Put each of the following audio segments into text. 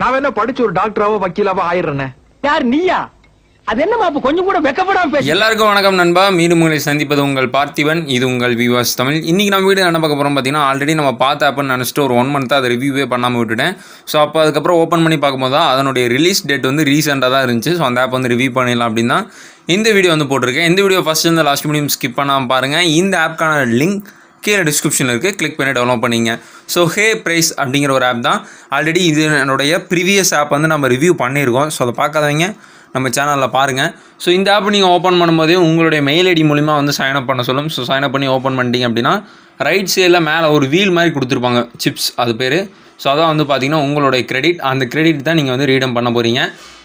நான் என்ன படிச்சு ஒரு டாக்டராவோ வக்கீலாவோ ஆயிடுறேன் யார் நீயா அது என்ன மாப்பு கொஞ்சம் கூட வெக்கப்படாம பேச எல்லாருக்கும் வணக்கம் நண்பா மீண்டும் உங்களை சந்திப்பது உங்கள் பார்த்திவன் இது உங்கள் விவாஸ் தமிழ் இன்றைக்கி நம்ம வீடியோ என்ன பார்க்க போகிறோம் பார்த்தீங்கன்னா ஆல்ரெடி நம்ம பார்த்த ஆப்னு நினச்சிட்டு ஒரு ஒன் மந்த்தாக அதை ரிவ்யூவே பண்ணாமல் விட்டுட்டேன் ஸோ அப்போ அதுக்கப்புறம் ஓப்பன் பண்ணி பார்க்கும்போது அதனுடைய ரிலீஸ் டேட் வந்து ரீசெண்டாக தான் இருந்துச்சு ஸோ அந்த ஆப் வந்து ரிவ்யூ பண்ணிடலாம் அப்படின்னா இந்த வீடியோ வந்து போட்டிருக்கேன் இந்த வீடியோ ஃபஸ்ட் இந்த லாஸ்ட் முடியும் ஸ்கிப் பண்ணாமல் பாருங்கள் இந்த ஆப்க்கான லிங்க் கீழே டிஸ்கிரிப்ஷனில் இருக்குது கிளிக் பண்ணி டவுன்லோட் பண்ணிங்க ஸோ ஹே ப்ரைஸ் அப்படிங்கிற ஒரு ஆப் தான் ஆல்ரெடி இது என்னுடைய ப்ரீவியஸ் ஆப் வந்து நம்ம ரிவ்யூ பண்ணியிருக்கோம் ஸோ அதை பார்க்காதவங்க நம்ம சேனலில் பாருங்கள் ஸோ இந்த ஆப் நீங்கள் ஓப்பன் பண்ணும்போதே உங்களுடைய மெயில் ஐடி மூலிமா வந்து சைன் அப் பண்ண சொல்லும் ஸோ சைன் அப் பண்ணி ஓப்பன் பண்ணிட்டீங்க அப்படின்னா ரைட் சைடில் மேலே ஒரு வீல் மாதிரி கொடுத்துருப்பாங்க சிப்ஸ் அது பேர் ஸோ அதான் வந்து பார்த்தீங்கன்னா உங்களுடைய கிரெடிட் அந்த கிரெடிட் தான் நீங்கள் வந்து ரீடம் பண்ண போகிறீங்க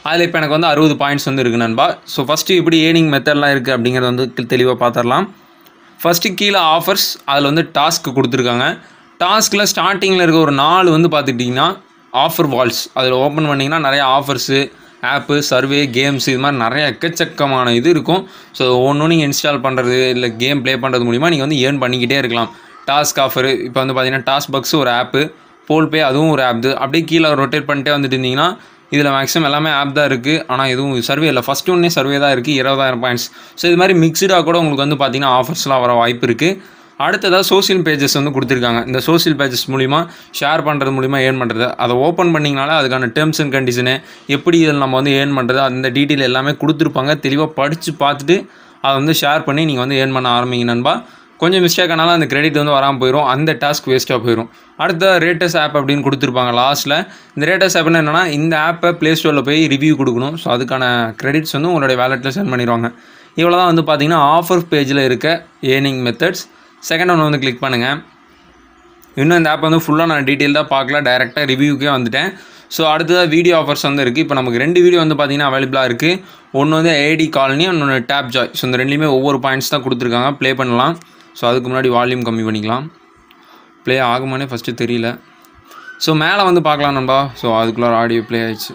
அதில் இப்போ எனக்கு வந்து அறுபது பாயிண்ட்ஸ் வந்து இருக்குது நண்பா ஸோ ஃபஸ்ட்டு இப்படி ஏர்னிங் மெத்தட்லாம் இருக்குது அப்படிங்கிறத வந்து தெளிவாக பார்த்துடலாம் ஃபஸ்ட்டு கீழே ஆஃபர்ஸ் அதில் வந்து டாஸ்க் கொடுத்துருக்காங்க டாஸ்கில் ஸ்டார்டிங்கில் இருக்க ஒரு நாலு வந்து பார்த்துக்கிட்டிங்கன்னா ஆஃபர் வால்ஸ் அதில் ஓப்பன் பண்ணிங்கன்னா நிறையா ஆஃபர்ஸு ஆப்பு சர்வே கேம்ஸ் இது மாதிரி நிறைய எக்கச்சக்கமான இது இருக்கும் ஸோ ஒன்று நீங்கள் இன்ஸ்டால் பண்ணுறது இல்லை கேம் ப்ளே பண்ணுறது மூலிமா நீங்கள் வந்து ஏர்ன் பண்ணிக்கிட்டே இருக்கலாம் டாஸ்க் ஆஃபர் இப்போ வந்து பார்த்தீங்கன்னா டாஸ்க் பக்ஸ் ஒரு ஆப்பு போல்பே அதுவும் ஒரு ஆப் அப்படியே கீழே ரொட்டேட் பண்ணிட்டே வந்துட்டு இருந்தீங்கன்னா இதில் மேக்ஸிமம் எல்லாமே ஆப் தான் இருக்குது ஆனால் எதுவும் சர்வே இல்லை ஃபஸ்ட் ஒன்னே சர்வே தான் இருக்குது இருபதாயிரம் பாயிண்ட்ஸ் ஸோ இது மாதிரி மிக்சடாக கூட உங்களுக்கு வந்து பார்த்திங்கன்னா ஆஃபர்ஸ்லாம் வர வாய்ப்பு இருக்குது அடுத்ததாக சோசியல் பேஜஸ் வந்து கொடுத்துருக்காங்க இந்த சோசியல் பேஜஸ் மூலிமா ஷேர் பண்ணுறது மூலிமா ஏர்ன் பண்ணுறது அதை ஓப்பன் பண்ணிங்கனால அதுக்கான டேர்ம்ஸ் அண்ட் கண்டிஷனு எப்படி இதில் நம்ம வந்து ஏர்ன் பண்ணுறது அந்த டீட்டெயில் எல்லாமே கொடுத்துருப்பாங்க தெளிவாக படித்து பார்த்துட்டு அதை வந்து ஷேர் பண்ணி நீங்கள் வந்து ஏர்ன் பண்ண ஆரம்பிங்க நண்பா கொஞ்சம் மிஸ்டேக் ஆனாலும் அந்த கிரெடிட் வந்து வராமல் போயிடும் அந்த டாஸ்க் வேஸ்ட்டாக போயிடும் அடுத்த ரேட்டஸ் ஆப் அப்படின்னு கொடுத்துருப்பாங்க லாஸ்ட்டில் இந்த ரேட்டஸ் ஆப்னு என்னென்னா இந்த ஆப்பை ப்ளே ஸ்டோரில் போய் ரிவ்யூ கொடுக்கணும் ஸோ அதுக்கான கிரெடிட்ஸ் வந்து உங்களுடைய வேலெட்டில் சென்ட் பண்ணிடுவாங்க இவ்வளோ தான் வந்து பார்த்தீங்கன்னா ஆஃபர் பேஜில் இருக்க ஏர்னிங் மெத்தட்ஸ் செகண்ட் ஒன்று வந்து கிளிக் பண்ணுங்கள் இன்னும் இந்த ஆப் வந்து ஃபுல்லாக நான் தான் பார்க்கல டேரெக்டாக ரிவ்யூக்கே வந்துட்டேன் ஸோ அடுத்ததாக வீடியோ ஆஃபர்ஸ் வந்து இருக்குது இப்போ நமக்கு ரெண்டு வீடியோ வந்து பார்த்திங்கன்னா அவைலபிளாக இருக்குது ஒன்று வந்து ஏடி காலனி ஒன்று டேப் ஜாய் ஸோ இந்த ரெண்டுலேயுமே ஒவ்வொரு பாயிண்ட்ஸ் தான் கொடுத்துருக்காங்க ப்ளே பண்ணலாம் ஸோ அதுக்கு முன்னாடி வால்யூம் கம்மி பண்ணிக்கலாம் ப்ளே ஆகுமானே ஃபஸ்ட்டு தெரியல ஸோ மேலே வந்து பார்க்கலாம் நண்பா ஸோ அதுக்குள்ளே ஆடியோ ப்ளே ஆயிடுச்சு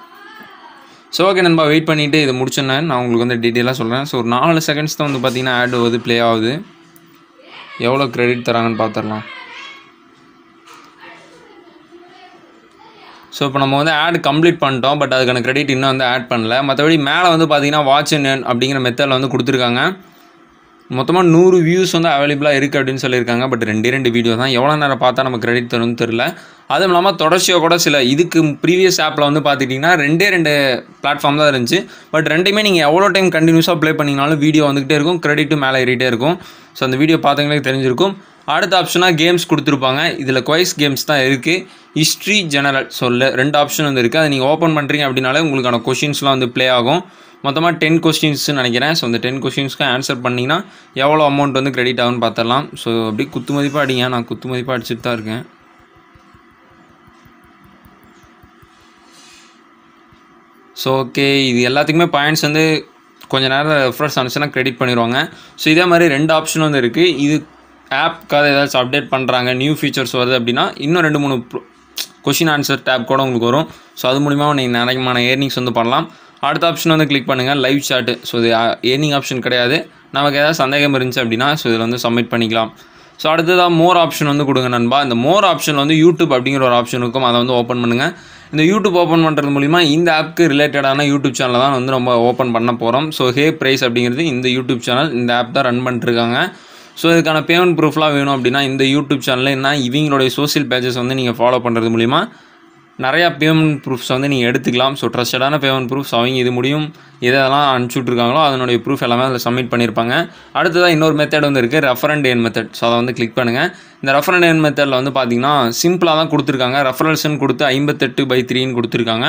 ஸோ ஓகே நண்பா வெயிட் பண்ணிவிட்டு இதை முடிச்சோன்னே நான் உங்களுக்கு வந்து டீட்டெயிலாக சொல்கிறேன் ஸோ ஒரு நாலு செகண்ட்ஸ் தான் வந்து பார்த்தீங்கன்னா ஆட் ஆகுது ப்ளே ஆகுது எவ்வளோ க்ரெடிட் தராங்கன்னு பார்த்துடலாம் ஸோ இப்போ நம்ம வந்து ஆட் கம்ப்ளீட் பண்ணிட்டோம் பட் அதுக்கான கிரெடிட் இன்னும் வந்து ஆட் பண்ணல மற்றபடி மேலே வந்து பார்த்தீங்கன்னா வாட்ச் அண்ட் அப்படிங்கிற மெத்தடில் வந்து கொடுத்துருக்காங்க மொத்தமாக நூறு வியூஸ் வந்து அவைலபிளாக இருக்குது அப்படின்னு சொல்லியிருக்காங்க பட் ரெண்டே ரெண்டு வீடியோ தான் எவ்வளோ நேரம் பார்த்தா நம்ம கிரெடிட் தரும்னு தெரில அதுவும் இல்லாமல் தொடர்ச்சியாக கூட சில இதுக்கு ப்ரீவியஸ் ஆப்பில் வந்து பார்த்துட்டிங்கன்னா ரெண்டே ரெண்டு பிளாட்ஃபார்ம் தான் இருந்துச்சு பட் ரெண்டுமே நீங்கள் எவ்வளோ டைம் கண்டினியூஸாக ப்ளே பண்ணிங்கனாலும் வீடியோ வந்துகிட்டே இருக்கும் கிரெடிட்டும் மேலே ஏறிட்டே இருக்கும் ஸோ அந்த வீடியோ பார்த்தீங்களே தெரிஞ்சிருக்கும் அடுத்த ஆப்ஷனாக கேம்ஸ் கொடுத்துருப்பாங்க இதில் குவைஸ் கேம்ஸ் தான் இருக்குது ஹிஸ்ட்ரி ஜெனரல் சொல்ல ரெண்டு ஆப்ஷன் வந்து இருக்குது அதை நீங்கள் ஓப்பன் பண்ணுறீங்க அப்படின்னாலே உங்களுக்கான கொஷின்ஸ்லாம் வந்து ப்ளே ஆகும் மொத்தமாக டென் கொஸ்டின்ஸ்னு நினைக்கிறேன் ஸோ அந்த டென் கொஸ்டின்ஸ்க்கு ஆன்சர் பண்ணிங்கன்னா எவ்வளோ அமௌண்ட் வந்து கிரெடிட் ஆகும்னு பார்த்துடலாம் ஸோ அப்படி குத்து மதிப்பாக அடிங்க நான் குத்து மதிப்பாக அடிச்சுட்டு தான் இருக்கேன் ஸோ ஓகே இது எல்லாத்துக்குமே பாயிண்ட்ஸ் வந்து கொஞ்சம் நேரம் ரெஃப்ரெஷ் ஆனிச்சுன்னா கிரெடிட் பண்ணிடுவாங்க ஸோ இதே மாதிரி ரெண்டு ஆப்ஷன் வந்து இருக்குது இது ஆப்க்காக ஏதாச்சும் அப்டேட் பண்ணுறாங்க நியூ ஃபீச்சர்ஸ் வருது அப்படின்னா இன்னும் ரெண்டு மூணு கொஷின் ஆன்சர் டேப் கூட உங்களுக்கு வரும் ஸோ அது மூலிமா நீங்கள் நிறையமான ஏர்னிங்ஸ் வந்து பண்ணலாம் அடுத்த ஆப்ஷன் வந்து கிளிக் பண்ணுங்கள் லைவ் சாட்டு ஸோ இது ஏர்னிங் ஆப்ஷன் கிடையாது நமக்கு ஏதாவது சந்தேகம் இருந்துச்சு அப்படின்னா ஸோ இதில் வந்து சப்மிட் பண்ணிக்கலாம் ஸோ அடுத்ததாக மோர் ஆப்ஷன் வந்து கொடுங்க நண்பா இந்த மோர் ஆப்ஷன் வந்து யூடியூப் அப்படிங்கிற ஒரு ஆப்ஷன் இருக்கும் அதை வந்து ஓப்பன் பண்ணுங்கள் இந்த யூடியூப் ஓப்பன் பண்ணுறது மூலிமா இந்த ஆப்புக்கு ரிலேட்டடான யூடியூப் சேனலை தான் வந்து நம்ம ஓப்பன் பண்ண போகிறோம் ஸோ ஹே ப்ரைஸ் அப்படிங்கிறது இந்த யூடியூப் சேனல் இந்த ஆப் தான் ரன் பண்ணிட்டுருக்காங்க ஸோ இதுக்கான பேமெண்ட் ப்ரூஃப்லாம் வேணும் அப்படின்னா இந்த யூடியூப் சேனலில் என்ன இவங்களுடைய சோசியல் பேஜஸ் வந்து நீங்கள் ஃபாலோ பண்ணுறது மூலிமா நிறையா பேமெண்ட் ப்ரூஃப்ஸ் வந்து நீங்கள் எடுத்துக்கலாம் ஸோ ட்ரஸ்டடான பேமெண்ட் ப்ரூஃப்ஸ் அவங்க இது முடியும் இதெல்லாம் அனுப்பிச்சுட்ருக்காங்களோ அதனுடைய ப்ரூஃப் எல்லாமே அதில் சப்மிட் பண்ணியிருப்பாங்க அடுத்ததாக இன்னொரு மெத்தட் வந்து இருக்குது ரெஃபரண்ட் ஏன் மெத்தட் ஸோ அதை வந்து கிளிக் பண்ணுங்கள் இந்த ரெஃபரண்ட் ஏன் மெத்தடில் வந்து பார்த்திங்கன்னா சிம்பிளாக தான் கொடுத்துருக்காங்க ரெஃபரன்ஸ்ன்னு கொடுத்து ஐம்பத்தெட்டு பை த்ரீன்னு கொடுத்துருக்காங்க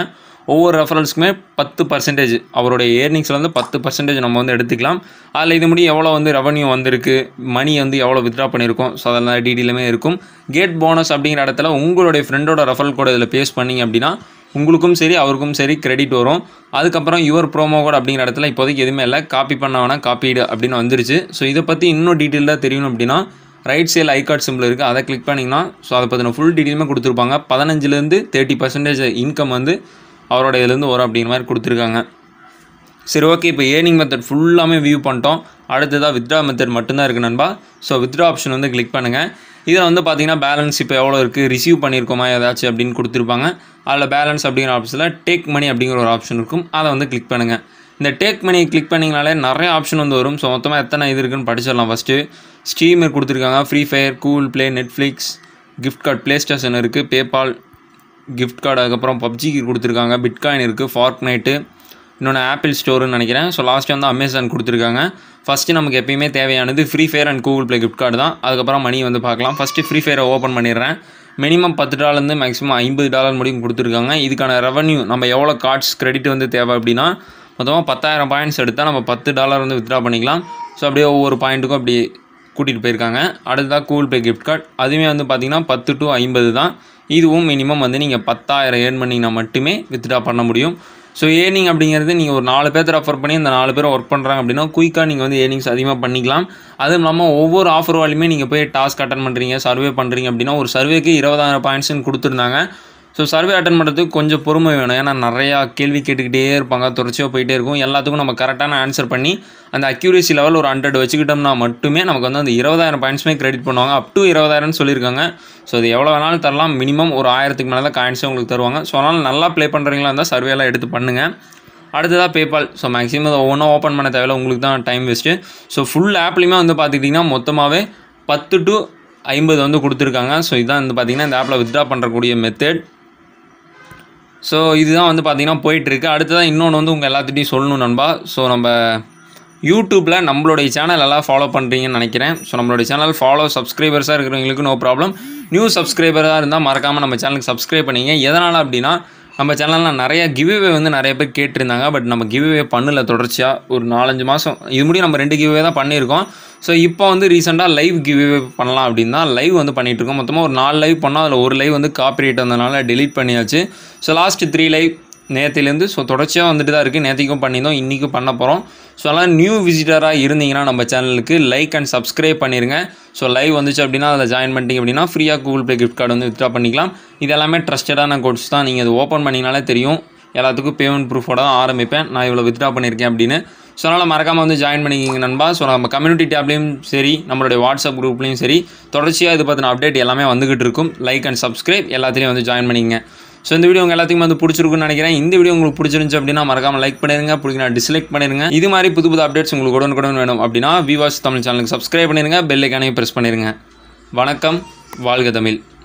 ஒவ்வொரு ரெஃபரன்ஸுக்குமே பத்து பர்சன்டேஜ் அவருடைய ஏர்னிங்ஸில் வந்து பத்து பர்சன்டேஜ் நம்ம வந்து எடுத்துக்கலாம் அதில் இது முடியும் எவ்வளோ வந்து ரெவன்யூ வந்திருக்கு மணி வந்து எவ்வளோ வித்ட்ரா பண்ணியிருக்கோம் ஸோ அதெல்லாம் டீட்டெயிலுமே இருக்கும் கேட் போனஸ் அப்படிங்கிற இடத்துல உங்களுடைய ஃப்ரெண்டோட ரெஃபரல் கூட இதில் பேஸ் பண்ணிங்க அப்படின்னா உங்களுக்கும் சரி அவருக்கும் சரி கிரெடிட் வரும் அதுக்கப்புறம் யுவர் ப்ரோமோ கோட் அப்படிங்கிற இடத்துல இப்போதைக்கு எதுவுமே இல்லை காப்பி பண்ண வேணால் காப்பீடு அப்படின்னு வந்துருச்சு ஸோ இதை பற்றி இன்னும் டீட்டெயிலாக தெரியணும் அப்படின்னா ரைட் சைடில் ஐகார்ட் சிம்பிள் இருக்குது அதை கிளிக் பண்ணிங்கன்னா ஸோ அதை பற்றின ஃபுல் டீட்டெயிலுமே கொடுத்துருப்பாங்க பதினஞ்சுலேருந்து தேர்ட்டி பர்சன்டேஜ் இன்கம் வந்து அவரோட இதுலேருந்து வரும் அப்படிங்கிற மாதிரி கொடுத்துருக்காங்க சரி ஓகே இப்போ ஏர்னிங் மெத்தட் ஃபுல்லாமே வியூ பண்ணிட்டோம் அடுத்ததாக வித்ரா மெத்தட் மட்டும்தான் இருக்குது நண்பா ஸோ வித்ரா ஆப்ஷன் வந்து கிளிக் பண்ணுங்கள் இதில் வந்து பார்த்திங்கன்னா பேலன்ஸ் இப்போ எவ்வளோ இருக்குது ரிசீவ் பண்ணியிருக்கோமா ஏதாச்சும் அப்படின்னு கொடுத்துருப்பாங்க அதில் பேலன்ஸ் அப்படிங்கிற ஆப்ஷனில் டேக் மணி அப்படிங்கிற ஒரு ஆப்ஷன் இருக்கும் அதை வந்து கிளிக் பண்ணுங்கள் இந்த டேக் மணி கிளிக் பண்ணிங்கனாலே நிறைய ஆப்ஷன் வந்து வரும் ஸோ மொத்தமாக எத்தனை இது இருக்குன்னு படிச்சிடலாம் ஃபஸ்ட்டு ஸ்டீமர் கொடுத்துருக்காங்க free fire Google play Netflix gift card play station இருக்குது பேபால் கிஃப்ட் கார்டு அதுக்கப்புறம் பப்ஜிக்கு கொடுத்துருக்காங்க பிட்காயின் இருக்குது ஃபார்க் நைட்டு இன்னொன்று ஆப்பிள் ஸ்டோருன்னு நினைக்கிறேன் ஸோ லாஸ்ட்டு வந்து அமேசான் கொடுத்துருக்காங்க ஃபஸ்ட்டு நமக்கு எப்பயுமே தேவையானது free fire and Google play gift card தான் அதுக்கப்புறம் மணி வந்து பார்க்கலாம் ஃபஸ்ட்டு ஃப்ரீ ஃபயரை ஓப்பன் பண்ணிடுறேன் மினிமம் பத்து டாலர்லேருந்து மேக்ஸிமம் ஐம்பது டாலர் முடியும் கொடுத்துருக்காங்க இதுக்கான ரெவன்யூ நம்ம எவ்வளோ கார்ட்ஸ் கிரெடிட் வந்து தேவை அப்படின்னா மொத்தமாக பத்தாயிரம் பாயிண்ட்ஸ் எடுத்தால் நம்ம பத்து டாலர் வந்து வித்ட்ரா பண்ணிக்கலாம் ஸோ அப்படியே ஒவ்வொரு பாயிண்ட்டுக்கும் அப்படி கூட்டிகிட்டு போயிருக்காங்க அடுத்ததாக கூகுள் பே கிஃப்ட் கார்டு அதுவுமே வந்து பார்த்திங்கன்னா பத்து டு ஐம்பது தான் இதுவும் மினிமம் வந்து நீங்கள் பத்தாயிரம் ஏர்ன் பண்ணிங்கன்னா மட்டுமே வித்ட்ரா பண்ண முடியும் ஸோ ஏர்னிங் அப்படிங்கிறது நீங்கள் ஒரு நாலு பேர் ஆஃபர் பண்ணி அந்த நாலு பேர் ஒர்க் பண்ணுறாங்க அப்படின்னா குயிக்காக நீங்கள் வந்து ஏர்னிங்ஸ் அதிகமாக பண்ணிக்கலாம் அதுவும் இல்லாமல் ஒவ்வொரு ஆஃபர் வாலையுமே நீங்கள் போய் டாஸ்க் அட்டன் பண்ணுறீங்க சர்வே பண்ணுறீங்க அப்படின்னா ஒரு சர்வேக்கு இருபதாயிரம் பாயிண்ட்ஸ்னு கொடுத்துருந்தாங்க ஸோ சர்வே அட்டன் பண்ணுறதுக்கு கொஞ்சம் பொறுமை வேணும் ஏன்னா நிறையா கேள்வி கேட்டுக்கிட்டே இருப்பாங்க தொடர்ச்சியாக போயிட்டே இருக்கும் எல்லாத்துக்கும் நம்ம கரெக்டான ஆன்சர் பண்ணி அந்த அக்யூரேசி லெவல் ஒரு ஹண்ட்ரட் வச்சுக்கிட்டோம்னா மட்டுமே நமக்கு வந்து அந்த இருபதாயிரம் பாயிண்ட்ஸுமே கிரெடிட் பண்ணுவாங்க அப் டு இருபதாயிரம்னு சொல்லியிருக்காங்க ஸோ அது எவ்வளோ வேணாலும் தரலாம் மினிமம் ஒரு ஆயிரத்துக்கு மேலே தான் காயின்ஸும் உங்களுக்கு தருவாங்க ஸோ அதனால் நல்லா ப்ளே பண்ணுறீங்களா இருந்தால் சர்வேலாம் எடுத்து பண்ணுங்கள் அடுத்ததாக பேபால் ஸோ மேக்ஸிமம் அதை ஒவ்வொன்றும் ஓப்பன் பண்ண தேவையில்ல உங்களுக்கு தான் டைம் வேஸ்ட்டு ஸோ ஃபுல் ஆப்லேயுமே வந்து பார்த்துக்கிட்டிங்கன்னா மொத்தமாகவே பத்து டு ஐம்பது வந்து கொடுத்துருக்காங்க ஸோ இதான் வந்து பார்த்திங்கன்னா இந்த ஆப்பில் வித்ட்ரா பண்ணுறக்கூடிய மெத்தட் ஸோ இதுதான் வந்து பார்த்திங்கன்னா போயிட்டுருக்கு தான் இன்னொன்று வந்து உங்கள் எல்லாத்துட்டையும் சொல்லணும் நண்பா ஸோ நம்ம யூடியூப்பில் நம்மளுடைய சேனல் எல்லாம் ஃபாலோ பண்ணுறீங்கன்னு நினைக்கிறேன் ஸோ நம்மளுடைய சேனல் ஃபாலோ சப்ஸ்கிரைபர்ஸாக இருக்கிறவங்களுக்கு நோ ப்ராப்ளம் நியூ சப்ஸ்கிரைபராக இருந்தால் மறக்காமல் நம்ம சேனலுக்கு சப்ஸ்கிரைப் பண்ணிங்க எதனால் அப்படின்னா நம்ம சேனலில் நிறையா கிவ்வே வந்து நிறைய பேர் கேட்டிருந்தாங்க பட் நம்ம கிவ்வே பண்ணல தொடர்ச்சியாக ஒரு நாலஞ்சு மாதம் இது முடியும் நம்ம ரெண்டு கிவ்வே தான் பண்ணியிருக்கோம் ஸோ இப்போ வந்து ரீசெண்டாக லைவ் கிவ்வே பண்ணலாம் அப்படின்னா லைவ் வந்து பண்ணிகிட்ருக்கோம் மொத்தமாக ஒரு நாலு லைவ் பண்ணால் அதில் ஒரு லைவ் வந்து காப்பிரைட் வந்ததுனால டெலிட் பண்ணியாச்சு ஸோ லாஸ்ட் த்ரீ லைவ் நேற்றுலேருந்து ஸோ தொடர்ச்சியாக வந்துட்டு தான் இருக்குது நேற்றுக்கும் பண்ணியிருந்தோம் இன்றைக்கும் பண்ண போகிறோம் ஸோ அதெல்லாம் நியூ விசிட்டராக இருந்தீங்கன்னா நம்ம சேனலுக்கு லைக் அண்ட் சப்ஸ்கிரைப் பண்ணிடுங்க ஸோ லைவ் வந்துச்சு அப்படின்னா அதை ஜாயின் பண்ணிட்டீங்க அப்படின்னா ஃப்ரீயாக கூகுள் பே கிஃப்ட் கார்டு வந்து வித்ட்ரா பண்ணிக்கலாம் இது எல்லாமே ட்ரஸ்டடான கோட்ஸ் தான் நீங்கள் அது ஓப்பன் பண்ணிங்கனாலே தெரியும் எல்லாத்துக்கும் பேமெண்ட் ப்ரூஃபோட தான் ஆரம்பிப்பேன் நான் இவ்வளோ வித்ட்ரா பண்ணியிருக்கேன் அப்படின்னு ஸோ அதனால் மறக்காமல் வந்து ஜாயின் பண்ணிக்கிங்க நண்பா ஸோ நம்ம கம்யூனிட்டி டேப்லேயும் சரி நம்மளுடைய வாட்ஸ்அப் குரூப்லேயும் சரி தொடர்ச்சியாக இது பற்றின அப்டேட் எல்லாமே வந்துக்கிட்டு இருக்கும் லைக் அண்ட் சப்ஸ்கிரைப் எல்லாத்துலேயும் வந்து ஜாயின் பண்ணிக்கங்க ஸோ இந்த வீடியோ உங்கள் எல்லாத்துக்கும் வந்து பிடிச்சிருக்குன்னு நினைக்கிறேன் இந்த வீடியோ உங்களுக்கு பிடிச்சிருந்துச்சு அப்படின்னா மறக்காம லைக் பண்ணிருங்க பிடிக்கணும் டிஸ்லைக் பண்ணிருங்க இது மாதிரி புது புது அப்டேட்ஸ் உங்களுக்கு உடனுக்குடன் வேணும் அப்படின்னா விவாஸ் தமிழ் சேனலுக்கு சப்ஸ்கிரைப் பண்ணிருங்க பெல்லைக்கானே ப்ரெஸ் பண்ணிருங்க வணக்கம் வாழ்க தமிழ்